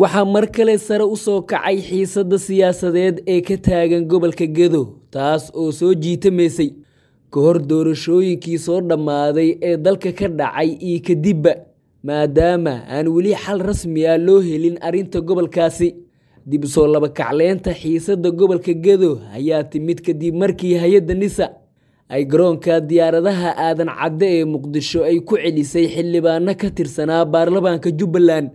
waxaa mar kale sare u soo kacay xiisadda siyaasadeed ee ka taagan gobolka gedo taas oo soo jiitamaysay kahor doorashooyinkii soo dhammaaday ee dalka ka dhacay iyo kadibba maadaama aan weli xal rasmi ah loo helin arrinta gobolkaasi dib usoo labakacleynta xiisadda gobolka gedo ayaa timid kadib markii hay-adda nisa ay garoonka diyaaradaha aadan cadde ee muqdisho ay ku celisay xildhibaano ka tirsanaa baarlamaanka jubbaland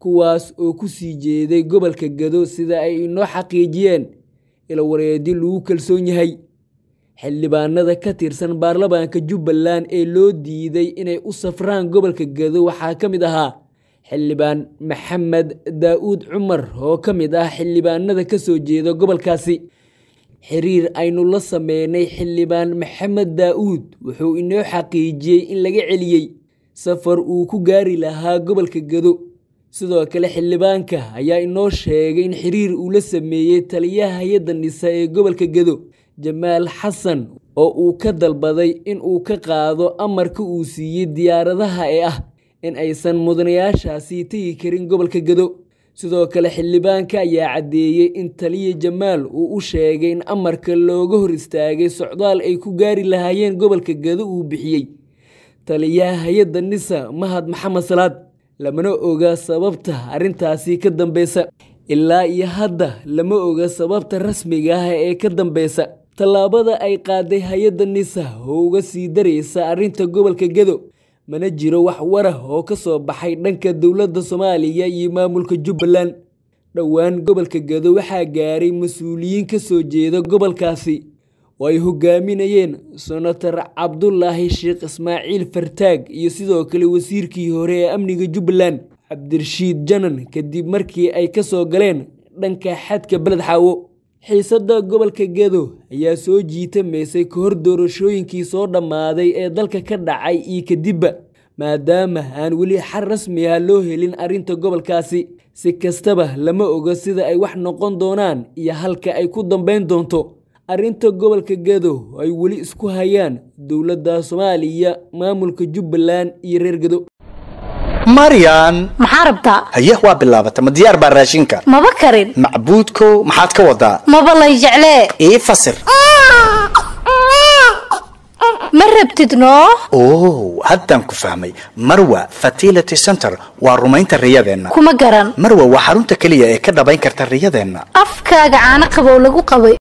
kuwaas oo ku sii jeeday gobolka gado sida ay inoo xaqiijiyeen ila wareedi lagu kalsoon yahay xildhibaanada ka tirsan baarlamaanka jubbaland ee loo diiday inay u safraan gobolka gado waxaa ka mid ahaa xildhibaan maxamed daa'uud cumar oo ka mid ah xildhibaanada ka soo jeeda gobolkaasi xiriir aynu la sameynay xildhibaan maxamed daa'uud wuxuu inoo xaqiijiyey in laga celiyey safar uu ku gaari lahaa gobolka gado sidoo kale xildhibaanka ayaa inoo sheegay in xiriir uu la sameeyey taliyaha hay-adda nise ee gobolka gedo jamaal xasan oo uu ka dalbaday in uu ka qaado amarka uu siiyey diyaaradaha ee ah in aysan mudanayaashaasi tegi karin gobolka gedo sidoo kale xildhibaanka ayaa caddeeyey in taliya jamaal uu u sheegay in amarka looga hor istaagay socdaal ay ku gaari lahaayeen gobolka gedo uu bixiyey taliyaha hay-adda nisa mahad maxamed salaad lamana oga sababta arintaasi ka dambeysa ilaa iyo hadda lama oga sababta rasmiga ah ee ka dambeysa tallaabada ay qaaday hay-adda nisa oo uga sii daraysa arrinta gobolka gedo mana jiro wax warah oo ka soo baxay dhanka dowladda soomaaliya iyo maamulka jubbaland dhowaan gobolka gedo waxaa gaaray mas-uuliyiin ka soo jeeda gobolkaasi oo ay hogaaminayeen senator cabdulaahi sheekh ismaaciil fartaag iyo sidoo kale wasiirkii hore ee amniga jubbaland cabdirashiid janan kadib markii ay ka soo galeen dhanka xadka beled xaawo xiisadda gobolka gedo ayaa soo jiitamaysay ka hor doorashooyinkii soo dhammaaday ee dalka ka dhacay iyo kadibba maadaama aan weli xar rasmi ah loo helin arrinta gobolkaasi si kastaba lama oga sida ay wax noqon doonaan iyo halka ay ku dambayn doonto arrinta gobolka gedo ay weli isku hayaan dowladda soomaaliya maamulka jubbaland iyo reer gadow maryan maxaa rabtaa haye waa bilaabata ma diyaar baa raashinka maba karin macbuudko maxaad ka wadaa maba lay jeclee ii fasir ma rabtid nooh oh haddaan ku fahmay marwa fatility center waa rumaynta riyadeenna kuma garan marwa waa xarunta keliya ee ka dhabayn karta riyadeenna afkaaga caano qabow lagu qabay